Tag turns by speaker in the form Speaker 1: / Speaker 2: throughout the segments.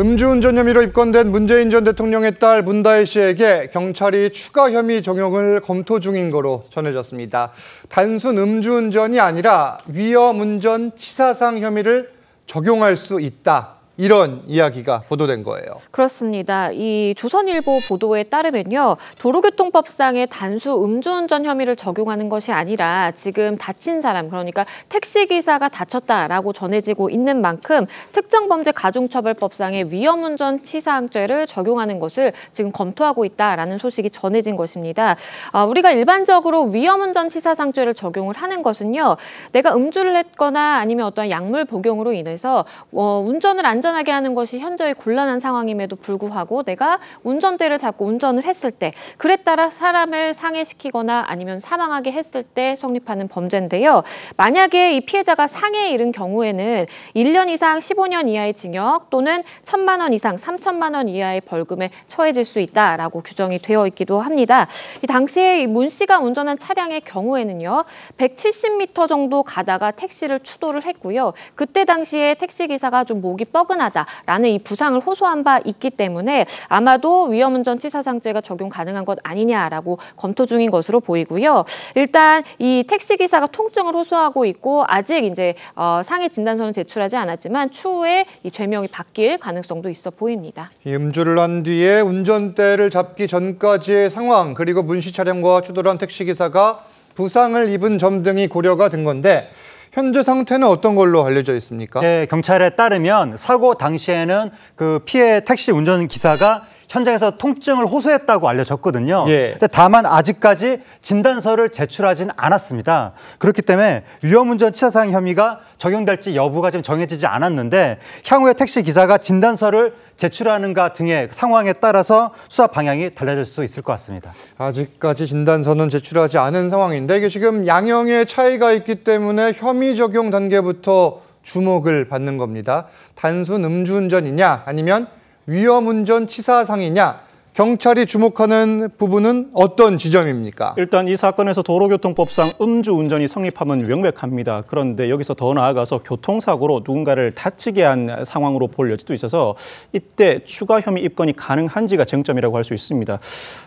Speaker 1: 음주운전 혐의로 입건된 문재인 전 대통령의 딸 문다혜 씨에게 경찰이 추가 혐의 적용을 검토 중인 거로 전해졌습니다. 단순 음주운전이 아니라 위험운전 치사상 혐의를 적용할 수 있다. 이런 이야기가 보도된 거예요.
Speaker 2: 그렇습니다. 이 조선일보 보도에 따르면요. 도로교통법상의 단수 음주운전 혐의를 적용하는 것이 아니라 지금 다친 사람, 그러니까 택시기사가 다쳤다라고 전해지고 있는 만큼 특정범죄 가중처벌법상의 위험운전 치사항죄를 적용하는 것을 지금 검토하고 있다라는 소식이 전해진 것입니다. 아, 우리가 일반적으로 위험운전 치사상죄를 적용을 하는 것은요. 내가 음주를 했거나 아니면 어떤 약물 복용으로 인해서 어, 운전을 안전 운전하게 하는 것이 현저히 곤란한 상황임에도 불구하고 내가 운전대를 잡고 운전을 했을 때 그에 따라 사람을 상해시키거나 아니면 사망하게 했을 때 성립하는 범죄인데요. 만약에 이 피해자가 상해에 이른 경우에는 1년 이상 15년 이하의 징역 또는 1천만 원 이상 3천만 원 이하의 벌금에 처해질 수 있다라고 규정이 되어 있기도 합니다. 이 당시에 문 씨가 운전한 차량의 경우에는요. 170m 정도 가다가 택시를 추돌을 했고요. 그때 당시에 택시 기사가 좀 목이 뻐근 미안하다라는 이 부상을 호소한 바 있기 때문에 아마도 위험운전 치사상죄가 적용 가능한 것 아니냐라고 검토 중인 것으로 보이고요. 일단 이 택시 기사가 통증을 호소하고 있고 아직 이제 어, 상해 진단서는 제출하지 않았지만 추후에 이 죄명이 바뀔 가능성도 있어 보입니다.
Speaker 1: 음주를 한 뒤에 운전대를 잡기 전까지의 상황 그리고 문시 차량과 추돌한 택시 기사가 부상을 입은 점 등이 고려가 된 건데 현재 상태는 어떤 걸로 알려져 있습니까? 네, 경찰에 따르면 사고 당시에는 그 피해 택시 운전 기사가 현장에서 통증을 호소했다고 알려졌거든요. 예. 다만 아직까지 진단서를 제출하진 않았습니다. 그렇기 때문에 위험운전 치사상 혐의가 적용될지 여부가 지금 정해지지 않았는데 향후에 택시 기사가 진단서를 제출하는가 등의 상황에 따라서 수사 방향이 달라질 수 있을 것 같습니다. 아직까지 진단서는 제출하지 않은 상황인데 이게 지금 양형의 차이가 있기 때문에 혐의 적용 단계부터 주목을 받는 겁니다. 단순 음주운전이냐 아니면 위험운전 치사상이냐 경찰이 주목하는 부분은 어떤 지점입니까? 일단 이 사건에서 도로교통법상
Speaker 3: 음주운전이 성립하면 명백합니다. 그런데 여기서 더 나아가서 교통사고로 누군가를 다치게 한 상황으로 볼 여지도 있어서 이때 추가 혐의 입건이 가능한지가 쟁점이라고 할 수 있습니다.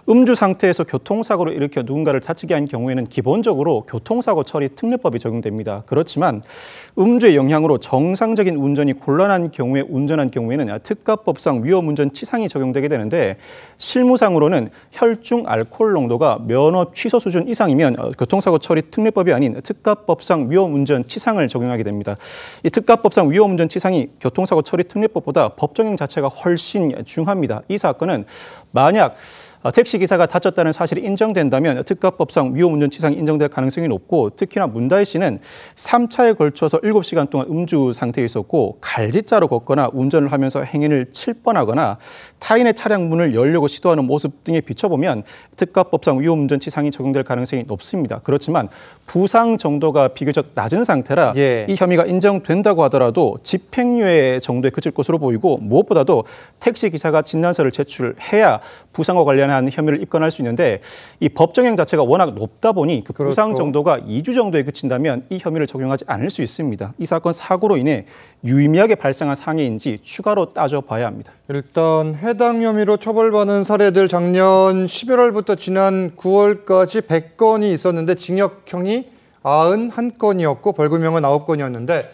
Speaker 3: 음주 상태에서 교통사고로 일으켜 누군가를 다치게 한 경우에는 기본적으로 교통사고 처리 특례법이 적용됩니다. 그렇지만 음주의 영향으로 정상적인 운전이 곤란한 경우에 운전한 경우에는 특가법상 위험운전 치상이 적용되게 되는데 실무상으로는 혈중 알코올 농도가 면허 취소 수준 이상이면 어, 교통사고 처리 특례법이 아닌 특가법상 위험운전 치상을 적용하게 됩니다. 이 특가법상 위험운전 치상이 교통사고 처리 특례법보다 법정형 자체가 훨씬 중합니다. 이 사건은 만약 어, 택시기사가 다쳤다는 사실이 인정된다면 특가법상 위험운전치상이 인정될 가능성이 높고 특히나 문다희 씨는 3차에 걸쳐서 7시간 동안 음주 상태에 있었고 갈짓자로 걷거나 운전을 하면서 행인을 칠뻔하거나 타인의 차량 문을 열려고 시도하는 모습 등에 비춰보면 특가법상 위험운전치상이 적용될 가능성이 높습니다. 그렇지만 부상 정도가 비교적 낮은 상태라 예. 이 혐의가 인정된다고 하더라도 집행유예 정도에 그칠 것으로 보이고 무엇보다도 택시기사가 진단서를 제출해야 부상과 관련한 관한 혐의를 입건할 수 있는데 이 법정형 자체가 워낙 높다 보니 그 그렇죠. 부상 그렇죠. 정도가 2주 정도에 그친다면 이 혐의를 적용하지 않을 수 있습니다. 이 사건 사고로 인해 유의미하게 발생한
Speaker 1: 상해인지
Speaker 3: 추가로 따져봐야 합니다.
Speaker 1: 일단 해당 혐의로 처벌받은 사례들 작년 11월부터 지난 9월까지 100건이 있었는데 징역형이 91건이었고 벌금형은 9건이었는데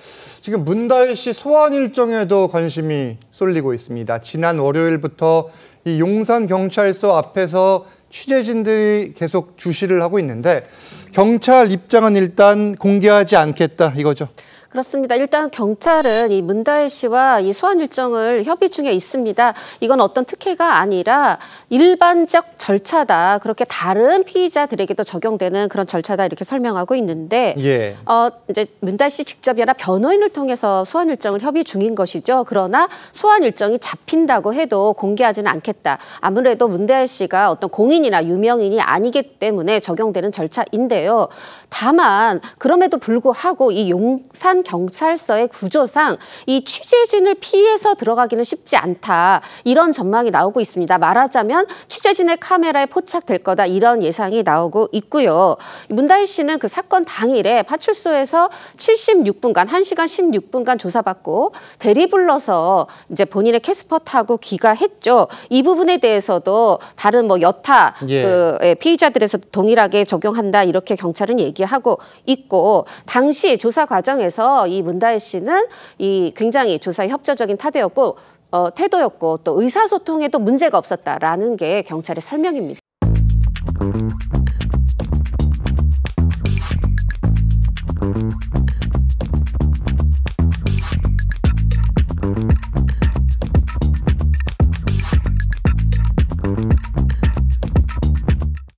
Speaker 1: 지금 문다혜 씨 소환 일정에도 관심이 쏠리고 있습니다. 지난 월요일부터 이 용산 경찰서 앞에서 취재진들이 계속 주시를 하고 있는데 경찰 입장은 일단 공개하지 않겠다 이거죠.
Speaker 4: 그렇습니다. 일단 경찰은 이 문다혜 씨와 이 소환 일정을 협의 중에 있습니다. 이건 어떤 특혜가 아니라 일반적 절차다. 그렇게 다른 피의자들에게도 적용되는 그런 절차다 이렇게 설명하고 있는데 예. 어 이제 문달 씨 직접이나 변호인을 통해서 소환 일정을 협의 중인 것이죠. 그러나 소환 일정이 잡힌다고 해도 공개하지는 않겠다. 아무래도 문달 씨가 어떤 공인이나 유명인이 아니기 때문에 적용되는 절차인데요. 다만 그럼에도 불구하고 이 용산 경찰서의 구조상 이 취재진을 피해서 들어가기는 쉽지 않다. 이런 전망이 나오고 있습니다. 말하자면 취재진의 카 카메라에 포착될 거다 이런 예상이 나오고 있고요. 문다희 씨는 그 사건 당일에 파출소에서 76분간 1시간 16분간 조사받고 대리 불러서 이제 본인의 캐스퍼 타고 귀가했죠. 이 부분에 대해서도 다른 뭐 여타 예. 그 예, 피의자들에서 동일하게 적용한다 이렇게 경찰은 얘기하고 있고 당시 조사 과정에서 이 문다혜 씨는 이 굉장히 조사에 협조적인 타대였고 어, 태도였고 또 의사소통에도 문제가 없었다라는 게 경찰의 설명입니다.